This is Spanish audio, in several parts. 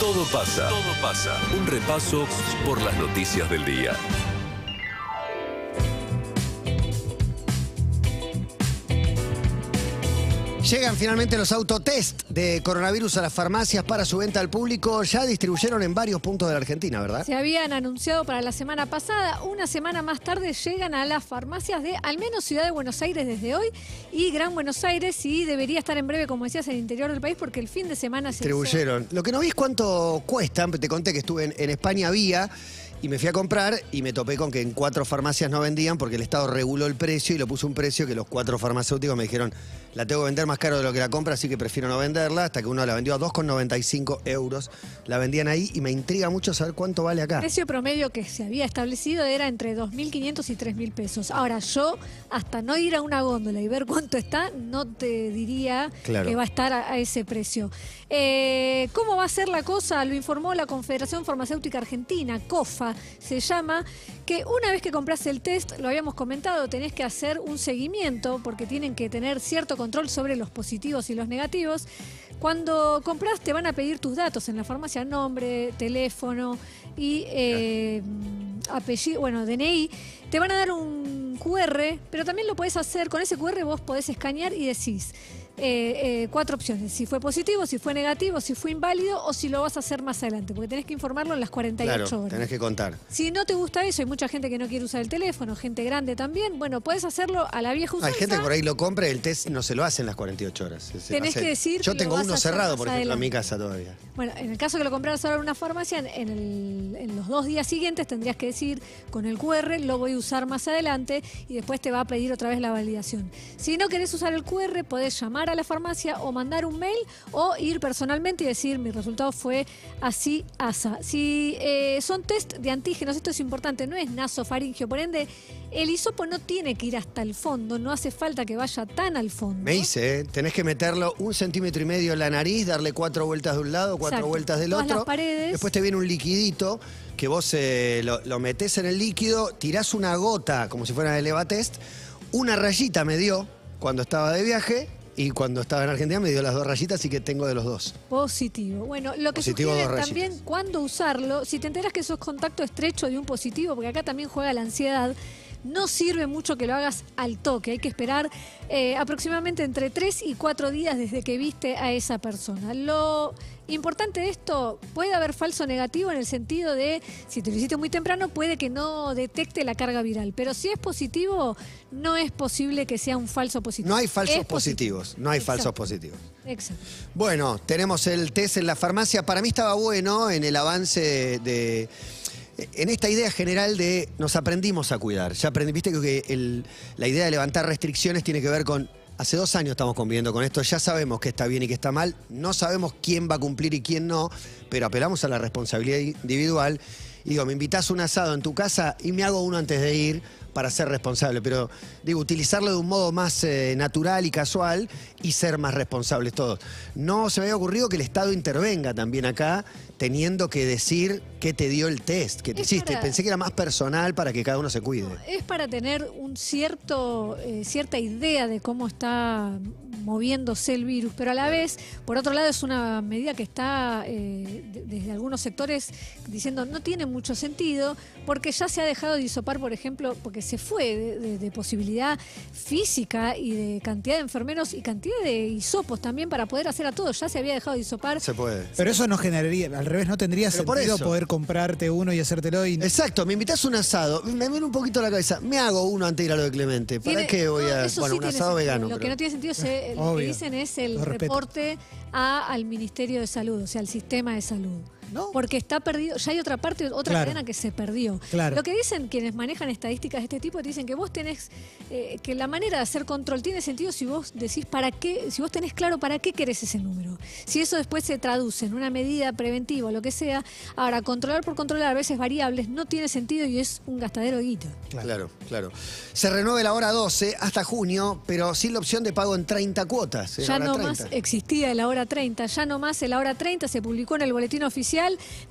Todo pasa. Todo pasa. Un repaso por las noticias del día. Llegan finalmente los autotest de coronavirus a las farmacias para su venta al público. Ya distribuyeron en varios puntos de la Argentina, ¿verdad? Se habían anunciado para la semana pasada. Una semana más tarde llegan a las farmacias de al menos Ciudad de Buenos Aires desde hoy y Gran Buenos Aires. Y debería estar en breve, como decías, en el interior del país porque el fin de semana se distribuyeron. Lo que no vi es cuánto cuestan. Te conté que estuve en, España, vía Y me fui a comprar y me topé con que en cuatro farmacias no vendían porque el Estado reguló el precio y lo puso un precio que los cuatro farmacéuticos me dijeron, la tengo que vender más caro de lo que la compra, así que prefiero no venderla, hasta que uno la vendió a 2,95 euros. La vendían ahí y me intriga mucho saber cuánto vale acá. El precio promedio que se había establecido era entre 2.500 y 3.000 pesos. Ahora, yo, hasta no ir a una góndola y ver cuánto está, no te diría que va a estar a, ese precio. Eh, ¿Cómo va a ser la cosa? Lo informó la Confederación Farmacéutica Argentina, COFA se llama, que una vez que compras el test, lo habíamos comentado, tenés que hacer un seguimiento porque tienen que tener cierto control sobre los positivos y los negativos. Cuando compras te van a pedir tus datos en la farmacia, nombre, teléfono y eh, apellido, bueno, DNI. Te van a dar un QR, pero también lo puedes hacer, con ese QR vos podés escanear y decís, eh, eh, cuatro opciones. Si fue positivo, si fue negativo, si fue inválido o si lo vas a hacer más adelante, porque tenés que informarlo en las 48 claro, horas. Tenés que contar. Si no te gusta eso, hay mucha gente que no quiere usar el teléfono, gente grande también, bueno, puedes hacerlo a la vieja usanza. Hay gente que por ahí lo compra el test no se lo hace en las 48 horas. tenés que decir... Yo tengo uno cerrado, por ejemplo, en mi casa todavía. Bueno, en el caso que lo compraras ahora en una farmacia, en, en los dos días siguientes tendrías que decir con el QR lo voy a usar más adelante y después te va a pedir otra vez la validación. Si no querés usar el QR, podés llamar a la farmacia o mandar un mail o ir personalmente y decir mi resultado fue así, asa. Si eh, son test de antígenos, esto es importante, no es nasofaringio, por ende el hisopo no tiene que ir hasta el fondo, no hace falta que vaya tan al fondo. Me hice, ¿eh? tenés que meterlo un centímetro y medio en la nariz, darle cuatro vueltas de un lado, cuatro vueltas del otro. Después te viene un liquidito que vos eh, lo, metes metés en el líquido, tirás una gota como si fuera de levatest, Una rayita me dio cuando estaba de viaje y cuando estaba en Argentina me dio las dos rayitas, y que tengo de los dos. Positivo. Bueno, lo que sugiere también cuándo usarlo, si te enteras que es contacto estrecho de un positivo, porque acá también juega la ansiedad, no sirve mucho que lo hagas al toque. Hay que esperar eh, aproximadamente entre 3 y 4 días desde que viste a esa persona. Lo importante de esto, puede haber falso negativo en el sentido de, si te lo hiciste muy temprano, puede que no detecte la carga viral. Pero si es positivo, no es posible que sea un falso positivo. No hay falsos positivos, no hay falsos positivos. Exacto. Bueno, tenemos el test en la farmacia. Para mí estaba bueno en el avance de en esta idea general de nos aprendimos a cuidar. Ya aprendiste que la idea de levantar restricciones tiene que ver con Hace dos años estamos conviviendo con esto, ya sabemos que está bien y que está mal, no sabemos quién va a cumplir y quién no, pero apelamos a la responsabilidad individual y digo, me invitas un asado en tu casa y me hago uno antes de ir para ser responsable. Pero digo, utilizarlo de un modo más eh, natural y casual y ser más responsables todos. No se me había ocurrido que el Estado intervenga también acá, teniendo que decir qué te dio el test, qué te hiciste. Pensé que era más personal para que cada uno se cuide. es para tener un cierto, eh, cierta idea de cómo está moviéndose el virus, pero a la vez, por otro lado, es una medida que está eh, desde algunos sectores diciendo no tiene mucho sentido, porque ya se ha dejado de disopar, por ejemplo, porque se fue de, posibilidad física y de cantidad de enfermeros y cantidad de isopos también para poder hacer a todos. Ya se había dejado de Se puede. Pero eso no generaría, al revés, no tendría sentido poder comprarte uno y hacértelo. Y... Exacto, me invitas un asado, me viene un poquito la cabeza, me hago uno antes de ir a lo de Clemente. ¿Para qué voy a.? Bueno, un asado vegano. Lo que no tiene sentido es eh, lo que dicen es el reporte a, al Ministerio de Salud, o sea, al sistema de salud. Porque está perdido, ya hay otra parte, otra cadena que se perdió. Lo que dicen quienes manejan estadísticas de este tipo, dicen que vos tenés, eh, que la manera de hacer control tiene sentido si vos decís para qué, si vos tenés claro para qué querés ese número. Si eso después se traduce en una medida preventiva o lo que sea, ahora controlar por controlar a veces variables no tiene sentido y es un gastadero guita. Claro, claro. Se renueve la hora 12 hasta junio, pero sin la opción de pago en 30 cuotas. ya no más existía la hora 30, ya no más la hora 30 se publicó en el boletín oficial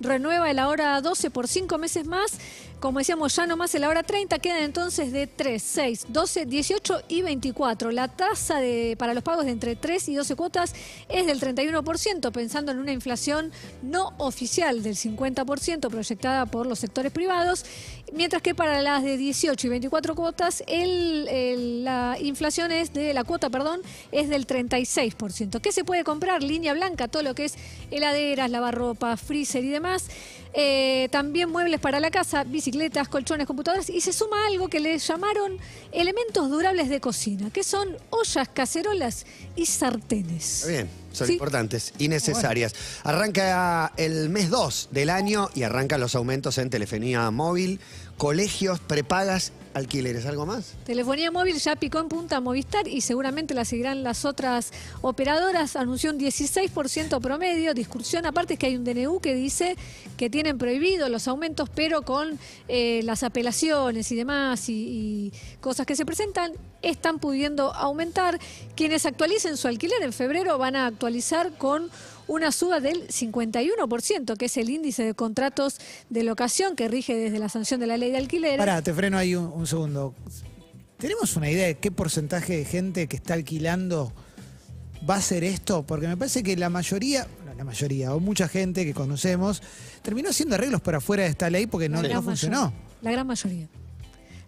Renueva el ahora 12 por 5 meses más. Como decíamos, ya nomás el ahora 30 queda entonces de 3, 6, 12, 18 y 24. La tasa de, para los pagos de entre 3 y 12 cuotas es del 31%, pensando en una inflación no oficial del 50% proyectada por los sectores privados Mientras que para las de 18 y 24 cuotas, el, la inflación es de la cuota, perdón, es del 36%. ¿Qué se puede comprar? Línea blanca, todo lo que es heladeras, lavarropas, freezer y demás. Eh, también muebles para la casa, bicicletas, colchones, computadoras. Y se suma algo que le llamaron elementos durables de cocina, que son ollas, cacerolas y sartenes. Bien son importantes y necesarias. Arranca el mes 2 del año y arrancan los aumentos en telefonía móvil, colegios, prepagas alquileres. ¿Algo más? Telefonía móvil ya picó en punta Movistar y seguramente la seguirán las otras operadoras. Anunció un 16% promedio. Discusión aparte es que hay un DNU que dice que tienen prohibido los aumentos, pero con eh, las apelaciones y demás y cosas que se presentan, están pudiendo aumentar. Quienes actualicen su alquiler en febrero van a actualizar con una suba del 51%, que es el índice de contratos de locación que rige desde la sanción de la ley de alquiler. Pará, te freno ahí un, segundo. ¿Tenemos una idea de qué porcentaje de gente que está alquilando va a hacer esto? Porque me parece que la mayoría, la mayoría, o mucha gente que conocemos, terminó haciendo arreglos para afuera de esta ley porque no funcionó. La gran mayoría.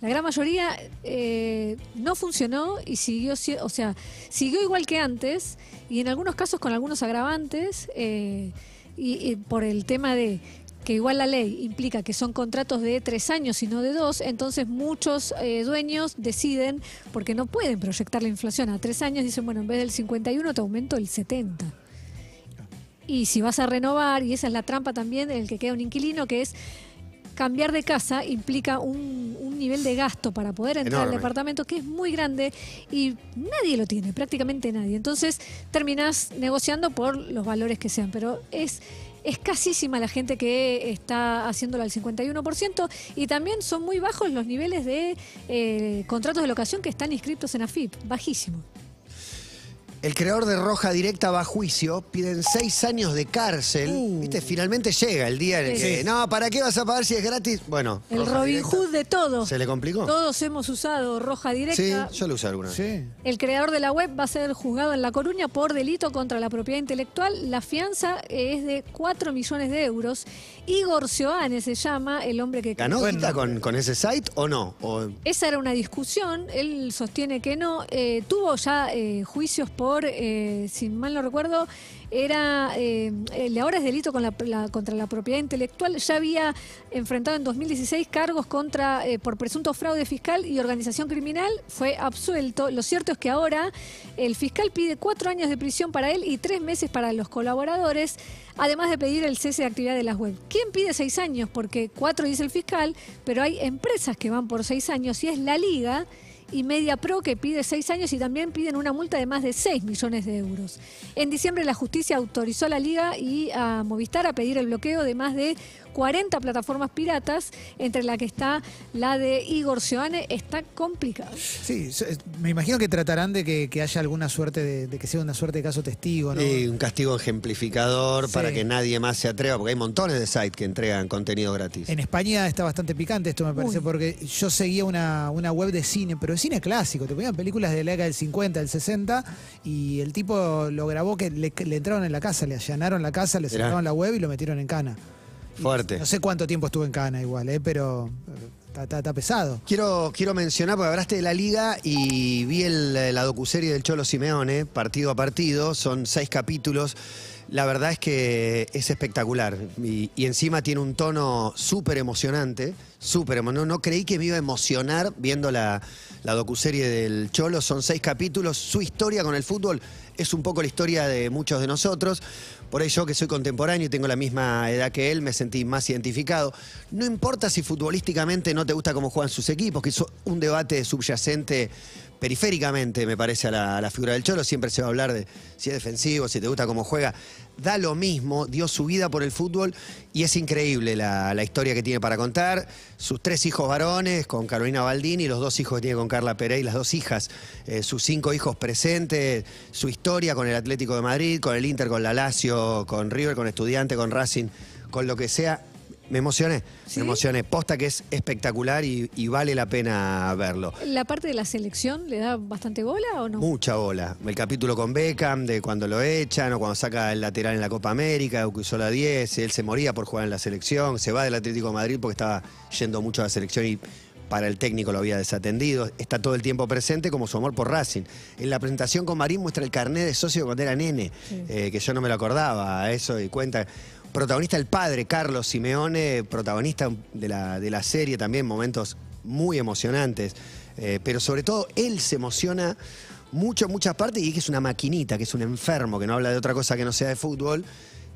La gran mayoría eh, no funcionó y siguió, o sea, siguió igual que antes y en algunos casos con algunos agravantes eh, y, por el tema de que igual la ley implica que son contratos de tres años y no de dos, entonces muchos eh, dueños deciden, porque no pueden proyectar la inflación a tres años, dicen, bueno, en vez del 51 te aumento el 70. Y si vas a renovar, y esa es la trampa también, en el que queda un inquilino, que es cambiar de casa implica un, nivel de gasto para poder entrar al departamento que es muy grande y nadie lo tiene, prácticamente nadie. Entonces terminás negociando por los valores que sean, pero es escasísima la gente que está haciéndolo al 51% y también son muy bajos los niveles de eh, contratos de locación que están inscritos en AFIP, bajísimo. El creador de Roja Directa va a juicio, piden seis años de cárcel. Uh. ¿Viste? Finalmente llega el día en el que. No, ¿para qué vas a pagar si es gratis? Bueno. El Robin Hood de todo. ¿Se le complicó? Todos hemos usado Roja Directa. Sí, yo lo usé alguna vez. El creador de la web va a ser juzgado en La Coruña por delito contra la propiedad intelectual. La fianza es de 4 millones de euros. Igor Sioane se llama el hombre que. ¿Ganó cuenta con, con, ese site o no? Esa era una discusión. Él sostiene que no. Eh, tuvo ya eh, juicios por eh, si mal no recuerdo, era eh, eh, ahora es delito contra la propiedad intelectual. Ya había enfrentado en 2016 cargos contra por presunto fraude fiscal y organización criminal. Fue absuelto. Lo cierto es que ahora el fiscal pide cuatro años de prisión para él y tres meses para los colaboradores, además de pedir el cese de actividad de las web. ¿Quién pide seis años? Porque cuatro dice el fiscal, pero hay empresas que van por seis años y es la liga y media pro que pide seis años y también piden una multa de más de 6 millones de euros. En diciembre la justicia autorizó a la liga y a Movistar a pedir el bloqueo de más de 40 plataformas piratas, entre la que está la de Igor Sioane, está complicado. Sí, eh, me imagino que tratarán de que, haya alguna suerte, de, que sea una suerte de caso testigo, ¿no? Sí, un castigo ejemplificador para que nadie más se atreva, porque hay montones de sites que entregan contenido gratis. En España está bastante picante esto, me parece, porque yo seguía una, web de cine, pero de cine clásico, te ponían películas de la época del 50, del 60, y el tipo lo grabó que le entraron en la casa, le allanaron la casa, le cerraron la web y lo metieron en cana. Fuerte. No sé cuánto tiempo estuve en Cana igual, ¿eh? pero eh, está, pesado. Quiero, quiero mencionar, porque hablaste de la liga y vi el, la docuserie del Cholo Simeone, partido a partido, son seis capítulos. La verdad es que es espectacular y, encima tiene un tono súper emocionante, súper No, no creí que me iba a emocionar viendo la, la docuserie del Cholo. Son seis capítulos. Su historia con el fútbol es un poco la historia de muchos de nosotros. Por eso que soy contemporáneo y tengo la misma edad que él, me sentí más identificado. No importa si futbolísticamente no te gusta cómo juegan sus equipos, que es un debate subyacente periféricamente, me parece, a la, a la figura del Cholo. Siempre se va a hablar de si es defensivo, si te gusta cómo juega da lo mismo, dio su vida por el fútbol y es increíble la, historia que tiene para contar. Sus tres hijos varones con Carolina Baldini, los dos hijos que tiene con Carla Pérez, las dos hijas, eh, sus cinco hijos presentes, su historia con el Atlético de Madrid, con el Inter, con la Lazio, con River, con Estudiante, con Racing, con lo que sea. Me emocioné, me emocioné. Posta que es espectacular y, vale la pena verlo. ¿La parte de la selección le da bastante bola o no? Mucha bola. El capítulo con Beckham, de cuando lo echan o cuando saca el lateral en la Copa América, o que usó la 10, él se moría por jugar en la selección, se va del Atlético de Madrid porque estaba yendo mucho a la selección y para el técnico lo había desatendido. Está todo el tiempo presente como su amor por Racing. En la presentación con Marín muestra el carnet de socio cuando era nene, eh, que yo no me lo acordaba, eso y cuenta protagonista el padre, Carlos Simeone, protagonista de la, serie también, momentos muy emocionantes. Eh, pero sobre todo él se emociona mucho en muchas partes y es que es una maquinita, que es un enfermo, que no habla de otra cosa que no sea de fútbol.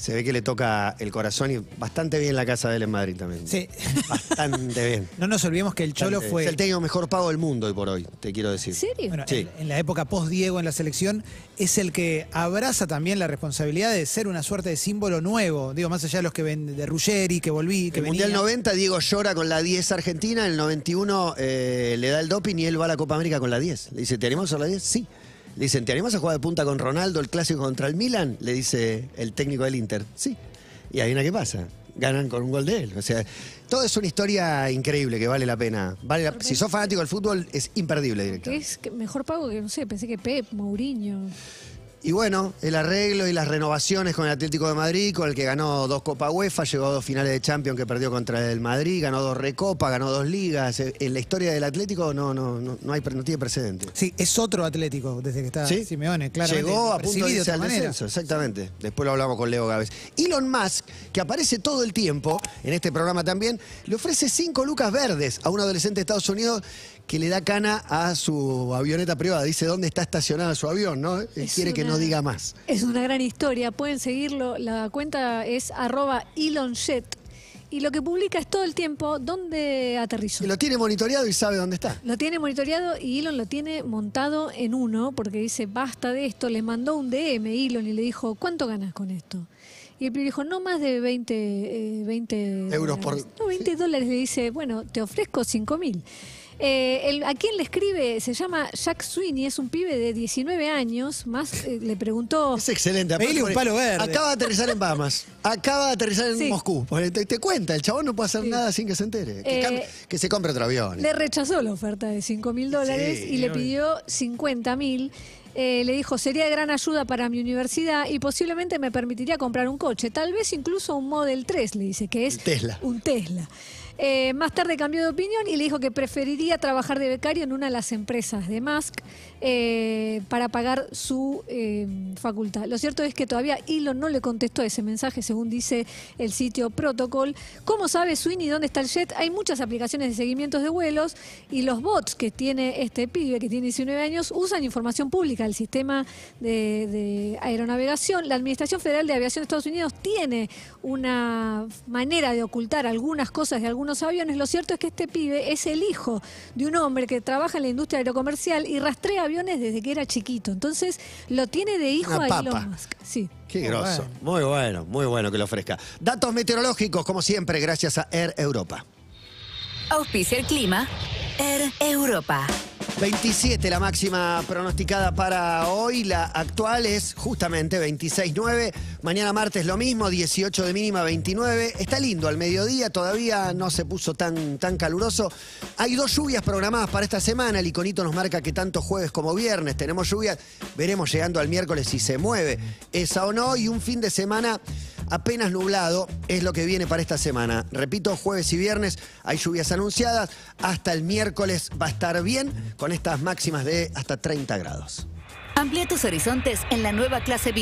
Se ve que le toca el corazón y bastante bien la casa de él en Madrid también. Sí. Bastante bien. No nos olvidemos que el Cholo fue. Es el tenido mejor pago del mundo hoy por hoy, te quiero decir. ¿En serio? Bueno, en, la época post-Diego en la selección, es el que abraza también la responsabilidad de ser una suerte de símbolo nuevo. Digo, más allá de los que ven de Ruggeri, que volví, que En Mundial 90, Diego llora con la 10 argentina, en el 91 eh, le da el doping y él va a la Copa América con la 10. Le dice, ¿te a la 10? Sí dicen, ¿te animas a jugar de punta con Ronaldo, el clásico contra el Milan? Le dice el técnico del Inter, sí. Y ahí una que pasa. Ganan con un gol de él. O sea, todo es una historia increíble que vale la pena. Vale Si sos fanático del fútbol, es imperdible director. Es mejor pago que, no sé, pensé que Pep, Mourinho. Y bueno, el arreglo y las renovaciones con el Atlético de Madrid, con el que ganó dos Copa UEFA, llegó a dos finales de Champions que perdió contra el Madrid, ganó dos Recopa, ganó dos ligas. Eh, en la historia del Atlético no, no, no, tiene precedente. Sí, es otro Atlético desde que está Simeone, claro. Llegó a punto de irse al descenso, exactamente. Después lo hablamos con Leo Gávez. Elon Musk, que aparece todo el tiempo, en este programa también, le ofrece cinco lucas verdes a un adolescente de Estados Unidos que le da cana a su avioneta privada. Dice dónde está estacionada su avión, ¿no? Y eh, Quiere que no diga más. Es una gran historia. Pueden seguirlo. La cuenta es arroba ElonJet. Y lo que publica es todo el tiempo dónde aterrizó. Y lo tiene monitoreado y sabe dónde está. Lo tiene monitoreado y Elon lo tiene montado en uno porque dice, basta de esto. Le mandó un DM Elon y le dijo, ¿cuánto ganas con esto? Y el primero dijo, no más de 20, eh, euros dólares. por... No, 20 dólares. Le dice, bueno, te ofrezco 5 mil. Eh, el, a quien le escribe se llama Jack Sweeney, es un pibe de 19 años, más eh, le preguntó... Es excelente. Acaba de aterrizar en Bahamas, acaba de aterrizar en Moscú. te, cuenta, el chabón no puede hacer nada sin que se entere. Eh, que, se compre otro avión. Le rechazó la oferta de 5 mil dólares y le pidió 50 mil. le dijo, sería de gran ayuda para mi universidad y posiblemente me permitiría comprar un coche, tal vez incluso un Model 3, le dice, que es Tesla. un Tesla. Eh, más tarde cambió de opinión y le dijo que preferiría trabajar de becario en una de las empresas de Musk eh, para pagar su eh, facultad. Lo cierto es que todavía Elon no le contestó ese mensaje, según dice el sitio Protocol. ¿Cómo sabe Sweeney dónde está el jet? Hay muchas aplicaciones de seguimientos de vuelos y los bots que tiene este pibe, que tiene 19 años, usan información pública del sistema de, aeronavegación. La Administración Federal de Aviación de Estados Unidos tiene una manera de ocultar algunas cosas de algunos aviones. Lo cierto es que este pibe es el hijo de un hombre que trabaja en la industria aerocomercial y rastrea aviones desde que era chiquito. Entonces lo tiene de hijo a Sí. Qué grosso. Muy bueno, muy bueno que lo ofrezca. Datos meteorológicos, como siempre, gracias a Air Europa. Auspicia el clima, Air Europa. 27 la máxima pronosticada para hoy, la actual es justamente 26.9, mañana martes lo mismo, 18 de mínima, 29, está lindo al mediodía, todavía no se puso tan, tan caluroso. Hay dos lluvias programadas para esta semana, el iconito nos marca que tanto jueves como viernes tenemos lluvias, veremos llegando al miércoles si se mueve esa o no, y un fin de semana apenas nublado es lo que viene para esta semana. Repito, jueves y viernes hay lluvias anunciadas. Hasta el miércoles va a estar bien con estas máximas de hasta 30 grados. Amplía tus horizontes en la nueva clase